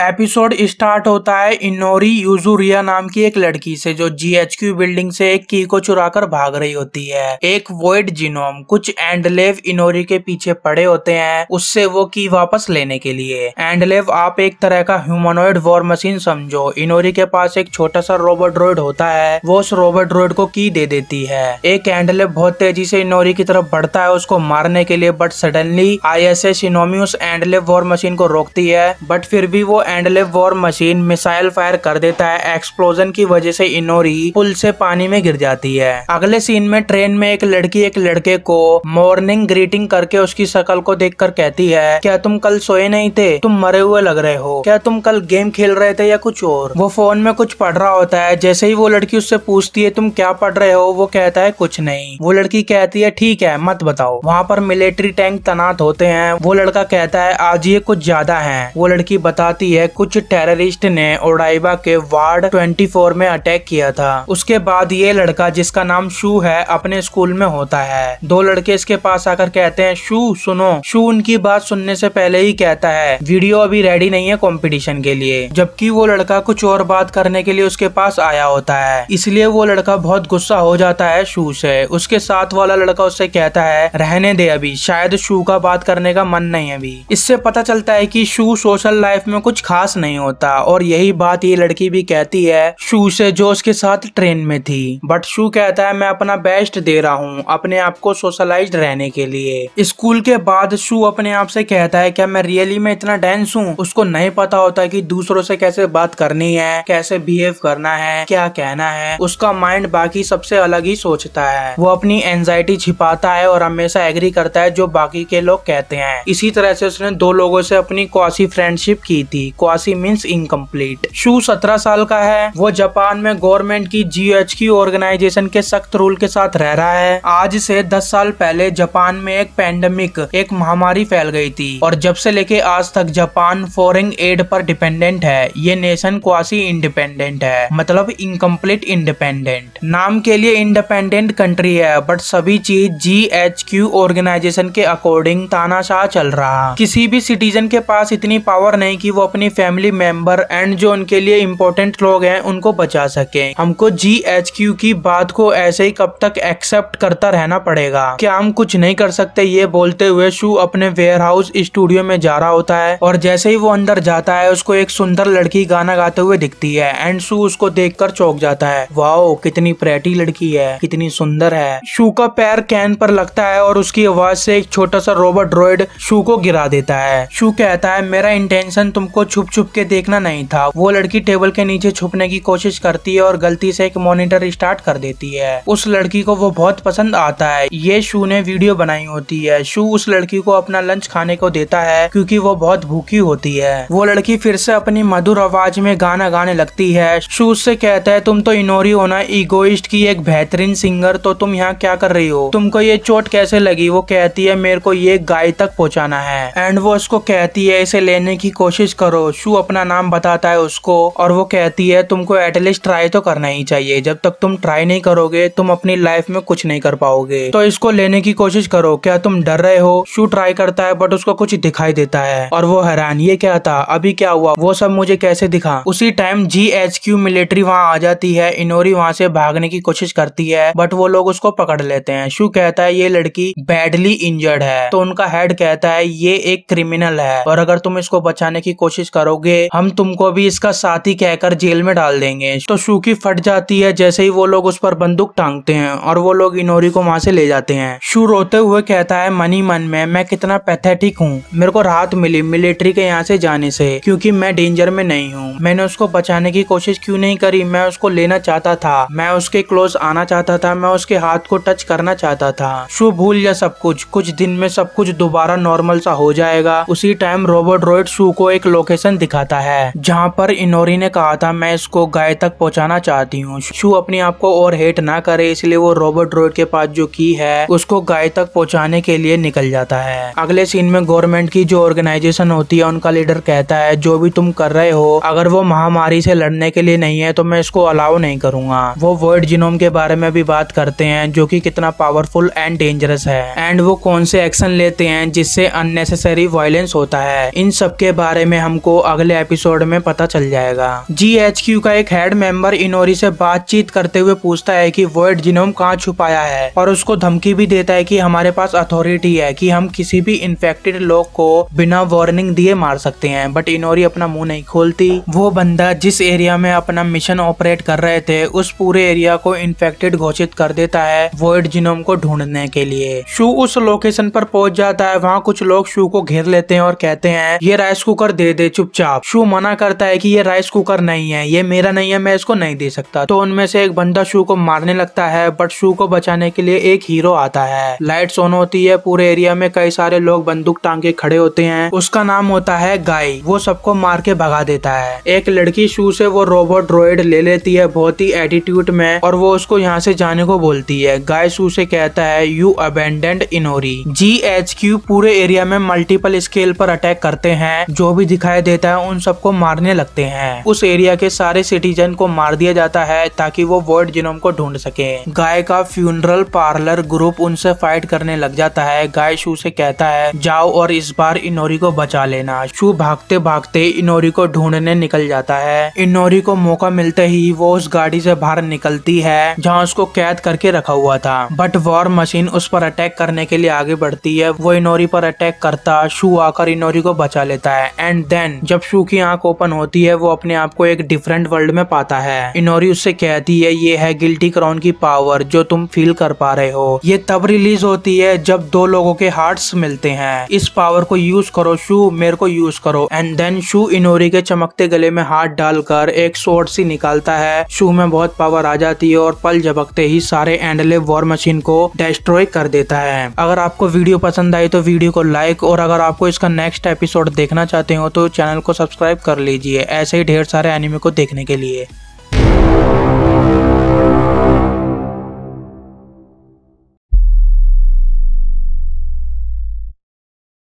episode start होता है इनोरी यूजुरिया नाम की एक लड़की से जो जीएचक्यू बिल्डिंग से एक की को चुराकर भाग रही होती है एक वोइड जीनोम कुछ एंडलेव इनोरी के पीछे पड़े होते हैं उससे वो की वापस लेने के लिए एंडलेव आप एक तरह का ह्यूमनोइड वॉर मशीन समझो इनोरी के पास एक छोटा सा रोबोट रोइड होता है वो उस रोबोट रोइड को की दे देती है एक एंडलेव बहुत तेजी से इनोरी की तरफ बढ़ता है उसको मारने के लिए बट सडनली आई एस एस इनोमी उस एंडलेव वॉर मशीन को रोकती है बट फिर भी वो Endlave war machine missile fire कर देता है एक्सप्लोजन की वजह से इनोरी पुल से पानी में गिर जाती है अगले सीन में ट्रेन में एक लड़की एक लड़के को मॉर्निंग ग्रीटिंग करके उसकी शकल को देख कर कहती है क्या तुम कल सोए नहीं थे तुम मरे हुए लग रहे हो क्या तुम कल गेम खेल रहे थे या कुछ और वो फोन में कुछ पढ़ रहा होता है जैसे ही वो लड़की उससे पूछती है तुम क्या पढ़ रहे हो वो कहता है कुछ नहीं वो लड़की कहती है ठीक है मत बताओ वहाँ पर मिलिट्री टैंक तैनात होते हैं वो लड़का कहता है आज ये कुछ ज्यादा है वो लड़की बताती है है कुछ टेररिस्ट ने ओडाइबा के वार्ड 24 में अटैक किया था उसके बाद ये लड़का जिसका नाम शू है अपने स्कूल में होता है दो लड़के इसके पास आकर कहते हैं शू सुनो शू उनकी बात सुनने से पहले ही कहता है वीडियो अभी रेडी नहीं है कॉम्पिटिशन के लिए जबकि वो लड़का कुछ और बात करने के लिए उसके पास आया होता है इसलिए वो लड़का बहुत गुस्सा हो जाता है शू से उसके साथ वाला लड़का उससे कहता है रहने दे अभी शायद शू का बात करने का मन नहीं अभी इससे पता चलता है कि शू सोशल लाइफ में कुछ खास नहीं होता और यही बात ये लड़की भी कहती है शू से जो उसके साथ ट्रेन में थी बट शू कहता है मैं अपना बेस्ट दे रहा हूँ अपने आप को सोशलाइज रहने के लिए स्कूल के बाद शू अपने आप से कहता है क्या मैं रियली में इतना डेंस हूँ उसको नहीं पता होता की दूसरों से कैसे बात करनी है कैसे बिहेव करना है क्या कहना है उसका माइंड बाकी सबसे अलग ही सोचता है वो अपनी एंजाइटी छिपाता है और हमेशा एग्री करता है जो बाकी के लोग कहते हैं इसी तरह से उसने दो लोगों से अपनी कॉसी फ्रेंडशिप की थी quasi quasi means incomplete Shu सत्रह साल का है वो जापान में गवर्नमेंट की जी एच क्यू ऑर्गेनाइजेशन के सख्त रूल के साथ रह रहा है आज से दस साल पहले जापान में एक पैंडमिक एक महामारी फैल गई थी और जब से लेके आज तक जापान फॉरेन एड पर डिपेंडेंट है ये नेशन क्वासी इंडिपेंडेंट है मतलब इनकम्प्लीट इंडिपेंडेंट नाम के लिए इंडिपेंडेंट कंट्री है बट सभी चीज जी एच क्यू ऑर्गेनाइजेशन के अकॉर्डिंग तानाशाह चल रहा किसी भी सिटीजन के पास इतनी पावर नहीं की वो अपने अपनी फैमिली मेंबर एंड जो उनके लिए इम्पोर्टेंट लोग हैं उनको बचा सकें हमको जी एच क्यू की बात को ऐसे ही कब तक एक्सेप्ट करता रहना पड़ेगा क्या हम कुछ नहीं कर सकते ये बोलते हुए शू अपने वेयर हाउस स्टूडियो में जा रहा होता है और जैसे ही वो अंदर जाता है उसको एक सुंदर लड़की गाना गाते हुए दिखती है एंड शू उसको कर चौक जाता है वाओ कितनी प्रेटी लड़की है कितनी सुंदर है शू का पैर कैन पर लगता है और उसकी आवाज से एक छोटा सा रोबोट ड्रॉइड शू को गिरा देता है शू कहता है मेरा इंटेंशन तुमको छुप छुप के देखना नहीं था वो लड़की टेबल के नीचे छुपने की कोशिश करती है और गलती से एक मॉनिटर स्टार्ट कर देती है उस लड़की को वो बहुत पसंद आता है ये शू ने वीडियो बनाई होती है शू उस लड़की को अपना लंच खाने को देता है क्योंकि वो बहुत भूखी होती है वो लड़की फिर से अपनी मधुर आवाज में गाना गाने लगती है शू उससे कहता है तुम तो इनोरी होना इगोइस्ट की एक बेहतरीन सिंगर तो तुम यहाँ क्या कर रही हो तुमको ये चोट कैसे लगी वो कहती है मेरे को ये गाय तक पहुँचाना है एंड वो उसको कहती है इसे लेने की कोशिश करो शू अपना नाम बताता है उसको और वो कहती है तुमको एटलीस्ट ट्राई तो करना ही चाहिए जब तक तुम ट्राई नहीं करोगे तुम अपनी लाइफ में कुछ नहीं कर पाओगे तो इसको लेने की कोशिश करो क्या तुम डर रहे हो शू ट्राई करता है बट उसको कुछ दिखाई देता है और वो हैरान ये क्या था अभी क्या हुआ वो सब मुझे कैसे दिखा उसी time G H Q military वहाँ आ जाती है इनोरी वहाँ से भागने की कोशिश करती है बट वो लोग उसको पकड़ लेते हैं शू कहता है ये लड़की बैडली इंजर्ड है तो उनका हेड कहता है ये एक क्रिमिनल है और अगर तुम इसको बचाने की कोशिश कोशिश करोगे हम तुमको भी इसका साथी कहकर जेल में डाल देंगे तो शुकी फट जाती है जैसे ही वो लोग उस पर बंदूक टांगते हैं और वो लोग इनोरी को वहाँ से ले जाते हैं शू रोते हुए कहता है मनी मन में मैं कितना पैथेटिक हूँ मेरे को राहत मिली मिलिट्री के यहाँ से जाने से क्योंकि मैं डेंजर में नहीं हूँ मैंने उसको बचाने की कोशिश क्यों नहीं करी मैं उसको लेना चाहता था मैं उसके क्लोज आना चाहता था मैं उसके हाथ को टच करना चाहता था शू भूल जा सब कुछ कुछ दिन में सब कुछ दोबारा नॉर्मल सा हो जाएगा उसी टाइम रोबोट रोइ शू को एक लोकेशन लोकेशन दिखाता है जहाँ पर इनोरी ने कहा था मैं इसको गाय तक पहुँचाना चाहती हूँ शू अपने आप को और हेट ना करे इसलिए वो रोबोट रोड के पास जो की है उसको गाय तक पहुँचाने के लिए निकल जाता है अगले सीन में गवर्नमेंट की जो ऑर्गेनाइजेशन होती है उनका लीडर कहता है जो भी तुम कर रहे हो अगर वो महामारी से लड़ने के लिए नहीं है तो मैं इसको अलाउ नहीं करूंगा वो वर्ड जिनोम के बारे में भी बात करते हैं जो कि कितना पावरफुल एंड डेंजरस है एंड वो कौन से एक्शन लेते हैं जिससे अननेसेसरी वायलेंस होता है इन सब के बारे में हमको आपको अगले एपिसोड में पता चल जाएगा जी एच क्यू का एक हेड मेंबर इनोरी से बातचीत करते हुए पूछता है कि वर्ड जिनोम कहाँ छुपाया है और उसको धमकी भी देता है कि हमारे पास अथॉरिटी है कि हम किसी भी इन्फेक्टेड लोग को बिना वार्निंग दिए मार सकते हैं बट इनोरी अपना मुंह नहीं खोलती वो बंदा जिस एरिया में अपना मिशन ऑपरेट कर रहे थे उस पूरे एरिया को इन्फेक्टेड घोषित कर देता है वर्ड जिनोम को ढूंढने के लिए शू उस लोकेशन पर पहुंच जाता है वहाँ कुछ लोग शू को घेर लेते हैं और कहते हैं ये राइस कुकर दे दे चुपचाप शू मना करता है कि ये राइस कुकर नहीं है ये मेरा नहीं है मैं इसको नहीं दे सकता तो उनमें से एक बंदा शू को मारने लगता है बट शू को बचाने के लिए एक हीरो आता है लाइट ऑन होती है पूरे एरिया में कई सारे लोग बंदूक टांग के खड़े होते हैं उसका नाम होता है गाय वो सबको मार के भगा देता है एक लड़की शू से वो रोबोट ड्रॉइड ले लेती है बहुत ही एटीट्यूड में और वो उसको यहाँ से जाने को बोलती है गाय शू से कहता है you abandoned Inori G H Q पूरे एरिया में मल्टीपल स्केल पर अटैक करते हैं जो भी दिखाई दिखाई देता है उन सबको मारने लगते हैं उस एरिया के सारे सिटीजन को मार दिया जाता है ताकि वो वर्ड जिनोम को ढूंढ सके गाय का फ्यूनरल पार्लर ग्रुप उनसे फाइट करने लग जाता है गाय शू से कहता है जाओ और इस बार इनोरी को बचा लेना शू भागते भागते इनोरी को ढूंढने निकल जाता है इनोरी को मौका मिलते ही वो उस गाड़ी से बाहर निकलती है जहाँ उसको कैद करके रखा हुआ था बट वॉर मशीन उस पर अटैक करने के लिए आगे बढ़ती है वो इनोरी पर अटैक करता शू आकर इनोरी को बचा लेता है एंड देन एन जब शू की आंख ओपन होती है वो अपने आप को एक डिफरेंट वर्ल्ड में पाता है इनोरी उससे कहती है ये है गिल्टी क्राउन की पावर जो तुम फील कर पा रहे हो ये तब रिलीज होती है जब दो लोगों के हार्ट्स मिलते हैं इस पावर को यूज करो शू मेरे को यूज करो एंड देन शू इनोरी के चमकते गले में हाथ डालकर एक शोर सी निकालता है शू में बहुत पावर आ जाती है और पल झपकते ही सारे एंडले वॉर मशीन को डिस्ट्रॉय कर देता है अगर आपको वीडियो पसंद आई तो वीडियो को लाइक और अगर आपको इसका नेक्स्ट एपिसोड देखना चाहते हो तो चैनल को सब्सक्राइब कर लीजिए ऐसे ही ढेर सारे एनिमे को देखने के लिए